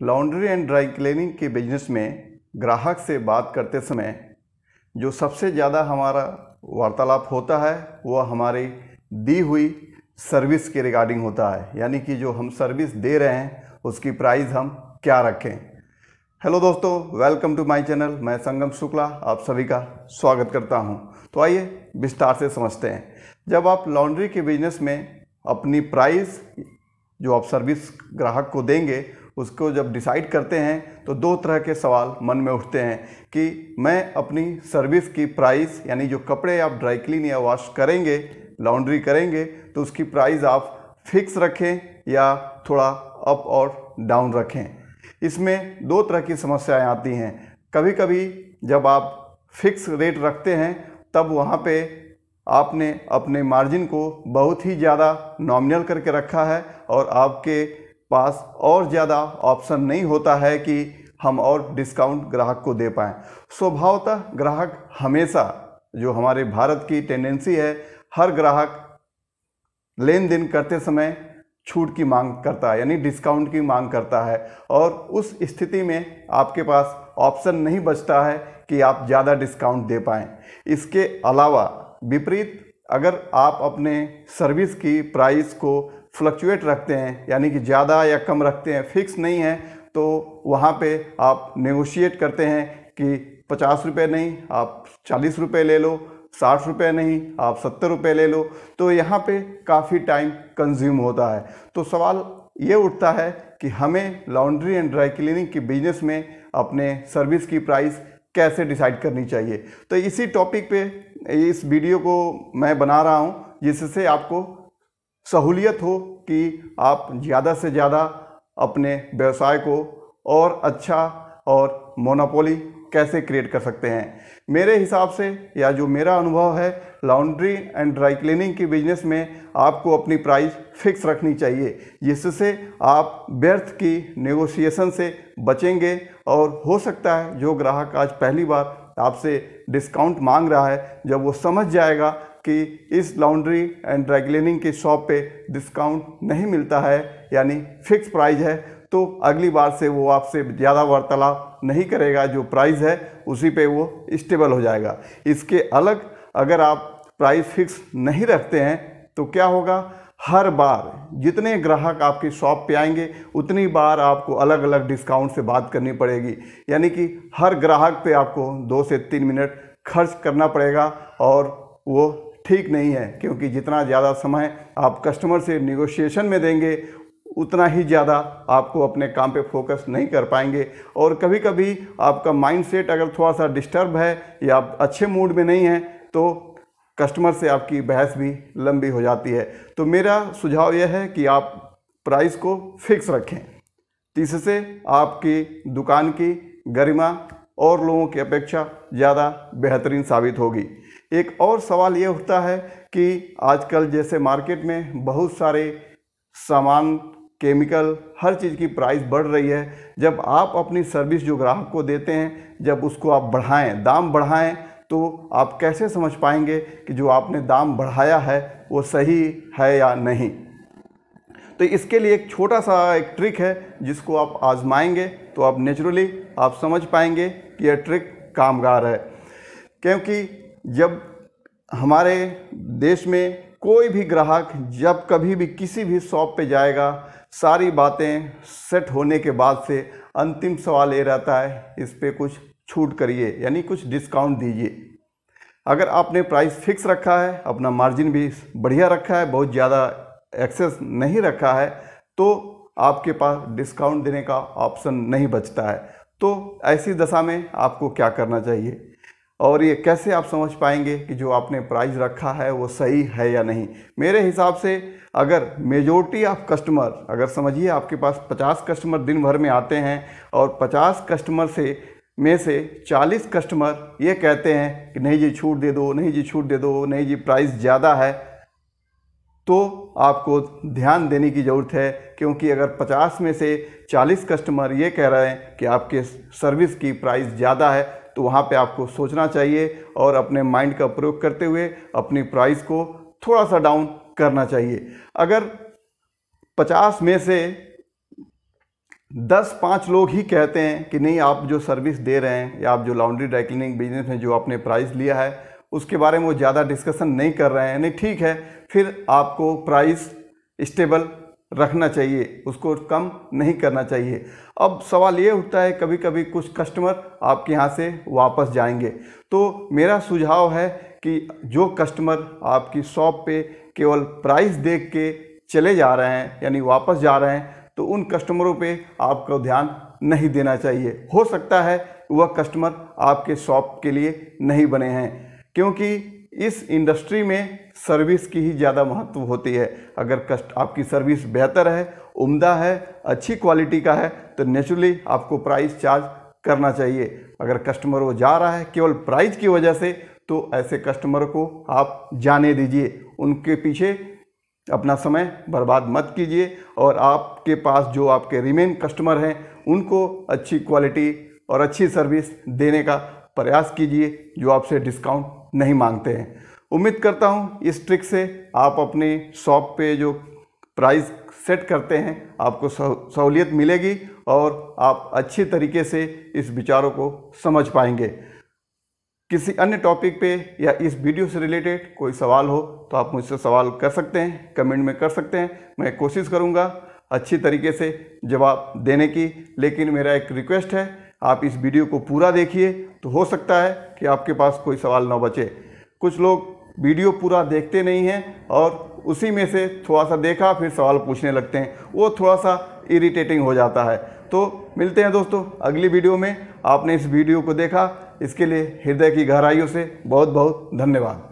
laundry and dry cleaning के business में ग्राहक से बात करते समय जो सबसे ज़्यादा हमारा वार्तालाप होता है वह हमारी दी हुई सर्विस के रिगार्डिंग होता है यानी कि जो हम सर्विस दे रहे हैं उसकी प्राइस हम क्या रखें हेलो दोस्तों वेलकम टू माय चैनल मैं संगम शुक्ला आप सभी का स्वागत करता हूं तो आइए विस्तार से समझते हैं जब आप लॉन्ड्री के बिजनेस में अपनी प्राइस जो आप सर्विस ग्राहक को देंगे उसको जब डिसाइड करते हैं तो दो तरह के सवाल मन में उठते हैं कि मैं अपनी सर्विस की प्राइस यानी जो कपड़े आप ड्राई क्लीन या वॉश करेंगे लॉन्ड्री करेंगे तो उसकी प्राइस आप फिक्स रखें या थोड़ा अप और डाउन रखें इसमें दो तरह की समस्याएं आती हैं कभी कभी जब आप फिक्स रेट रखते हैं तब वहाँ पे आपने अपने मार्जिन को बहुत ही ज़्यादा नॉमिनल करके रखा है और आपके पास और ज़्यादा ऑप्शन नहीं होता है कि हम और डिस्काउंट ग्राहक को दे पाएँ स्वभावतः ग्राहक हमेशा जो हमारे भारत की टेंडेंसी है हर ग्राहक लेन देन करते समय छूट की मांग करता है यानी डिस्काउंट की मांग करता है और उस स्थिति में आपके पास ऑप्शन नहीं बचता है कि आप ज़्यादा डिस्काउंट दे पाएँ इसके अलावा विपरीत अगर आप अपने सर्विस की प्राइस को फ्लक्चुएट रखते हैं यानी कि ज़्यादा या कम रखते हैं फिक्स नहीं है तो वहाँ पे आप नेगोशिएट करते हैं कि पचास रुपये नहीं आप चालीस रुपये ले लो साठ रुपये नहीं आप सत्तर रुपये ले लो तो यहाँ पे काफ़ी टाइम कंज्यूम होता है तो सवाल ये उठता है कि हमें लॉन्ड्री एंड ड्राई क्लीनिंग की बिजनेस में अपने सर्विस की प्राइस कैसे डिसाइड करनी चाहिए तो इसी टॉपिक पे इस वीडियो को मैं बना रहा हूँ जिससे आपको सहूलियत हो कि आप ज़्यादा से ज़्यादा अपने व्यवसाय को और अच्छा और मोनापोली कैसे क्रिएट कर सकते हैं मेरे हिसाब से या जो मेरा अनुभव है लॉन्ड्री एंड ड्राई क्लीनिंग की बिजनेस में आपको अपनी प्राइस फिक्स रखनी चाहिए जिससे आप व्यर्थ की नेगोशिएशन से बचेंगे और हो सकता है जो ग्राहक आज पहली बार आपसे डिस्काउंट मांग रहा है जब वो समझ जाएगा कि इस लॉन्ड्री एंड ड्राई क्लीनिंग की शॉप पे डिस्काउंट नहीं मिलता है यानी फिक्स प्राइस है तो अगली बार से वो आपसे ज़्यादा वार्तालाप नहीं करेगा जो प्राइस है उसी पे वो स्टेबल हो जाएगा इसके अलग अगर आप प्राइस फिक्स नहीं रखते हैं तो क्या होगा हर बार जितने ग्राहक आपकी शॉप पे आएंगे उतनी बार आपको अलग अलग डिस्काउंट से बात करनी पड़ेगी यानी कि हर ग्राहक पे आपको दो से तीन मिनट खर्च करना पड़ेगा और वो ठीक नहीं है क्योंकि जितना ज़्यादा समय आप कस्टमर से निगोशिएशन में देंगे उतना ही ज़्यादा आपको अपने काम पे फोकस नहीं कर पाएंगे और कभी कभी आपका माइंडसेट अगर थोड़ा सा डिस्टर्ब है या आप अच्छे मूड में नहीं हैं तो कस्टमर से आपकी बहस भी लंबी हो जाती है तो मेरा सुझाव यह है कि आप प्राइस को फिक्स रखें तीसरे आपकी दुकान की गरिमा और लोगों की अपेक्षा ज़्यादा बेहतरीन साबित होगी एक और सवाल ये उठता है कि आजकल जैसे मार्केट में बहुत सारे सामान केमिकल हर चीज़ की प्राइस बढ़ रही है जब आप अपनी सर्विस जो ग्राहक को देते हैं जब उसको आप बढ़ाएं दाम बढ़ाएं तो आप कैसे समझ पाएंगे कि जो आपने दाम बढ़ाया है वो सही है या नहीं तो इसके लिए एक छोटा सा एक ट्रिक है जिसको आप आजमाएंगे तो आप नेचुरली आप समझ पाएंगे कि यह ट्रिक कामगार है क्योंकि जब हमारे देश में कोई भी ग्राहक जब कभी भी किसी भी शॉप पे जाएगा सारी बातें सेट होने के बाद से अंतिम सवाल ये रहता है इस पर कुछ छूट करिए यानी कुछ डिस्काउंट दीजिए अगर आपने प्राइस फिक्स रखा है अपना मार्जिन भी बढ़िया रखा है बहुत ज़्यादा एक्सेस नहीं रखा है तो आपके पास डिस्काउंट देने का ऑप्शन नहीं बचता है तो ऐसी दशा में आपको क्या करना चाहिए और ये कैसे आप समझ पाएंगे कि जो आपने प्राइस रखा है वो सही है या नहीं मेरे हिसाब से अगर मेजोरिटी ऑफ कस्टमर अगर समझिए आपके पास 50 कस्टमर दिन भर में आते हैं और 50 कस्टमर से में से 40 कस्टमर ये कहते हैं कि नहीं जी छूट दे दो नहीं जी छूट दे दो नहीं जी प्राइस ज़्यादा है तो आपको ध्यान देने की ज़रूरत है क्योंकि अगर 50 में से 40 कस्टमर ये कह रहे हैं कि आपके सर्विस की प्राइस ज़्यादा है तो वहाँ पे आपको सोचना चाहिए और अपने माइंड का प्रयोग करते हुए अपनी प्राइस को थोड़ा सा डाउन करना चाहिए अगर 50 में से दस पाँच लोग ही कहते हैं कि नहीं आप जो सर्विस दे रहे हैं या आप जो लॉन्ड्री ड्राई क्लीनिंग बिजनेस में जो आपने प्राइस लिया है उसके बारे में वो ज़्यादा डिस्कशन नहीं कर रहे हैं नहीं ठीक है फिर आपको प्राइस स्टेबल रखना चाहिए उसको कम नहीं करना चाहिए अब सवाल ये होता है कभी कभी कुछ कस्टमर आपके यहाँ से वापस जाएंगे तो मेरा सुझाव है कि जो कस्टमर आपकी शॉप पे केवल प्राइस देख के चले जा रहे हैं यानी वापस जा रहे हैं तो उन कस्टमरों पे आपको ध्यान नहीं देना चाहिए हो सकता है वह कस्टमर आपके शॉप के लिए नहीं बने हैं क्योंकि इस इंडस्ट्री में सर्विस की ही ज़्यादा महत्व होती है अगर कस्ट आपकी सर्विस बेहतर है उम्दा है अच्छी क्वालिटी का है तो नेचुरली आपको प्राइस चार्ज करना चाहिए अगर कस्टमर वो जा रहा है केवल प्राइस की वजह से तो ऐसे कस्टमर को आप जाने दीजिए उनके पीछे अपना समय बर्बाद मत कीजिए और आपके पास जो आपके रिमेन कस्टमर हैं उनको अच्छी क्वालिटी और अच्छी सर्विस देने का प्रयास कीजिए जो आपसे डिस्काउंट नहीं मांगते हैं उम्मीद करता हूँ इस ट्रिक से आप अपने शॉप पे जो प्राइस सेट करते हैं आपको सहूलियत मिलेगी और आप अच्छी तरीके से इस विचारों को समझ पाएंगे किसी अन्य टॉपिक पे या इस वीडियो से रिलेटेड कोई सवाल हो तो आप मुझसे सवाल कर सकते हैं कमेंट में कर सकते हैं मैं कोशिश करूँगा अच्छी तरीके से जवाब देने की लेकिन मेरा एक रिक्वेस्ट है आप इस वीडियो को पूरा देखिए तो हो सकता है कि आपके पास कोई सवाल ना बचे कुछ लोग वीडियो पूरा देखते नहीं हैं और उसी में से थोड़ा सा देखा फिर सवाल पूछने लगते हैं वो थोड़ा सा इरिटेटिंग हो जाता है तो मिलते हैं दोस्तों अगली वीडियो में आपने इस वीडियो को देखा इसके लिए हृदय की गहराइयों से बहुत बहुत धन्यवाद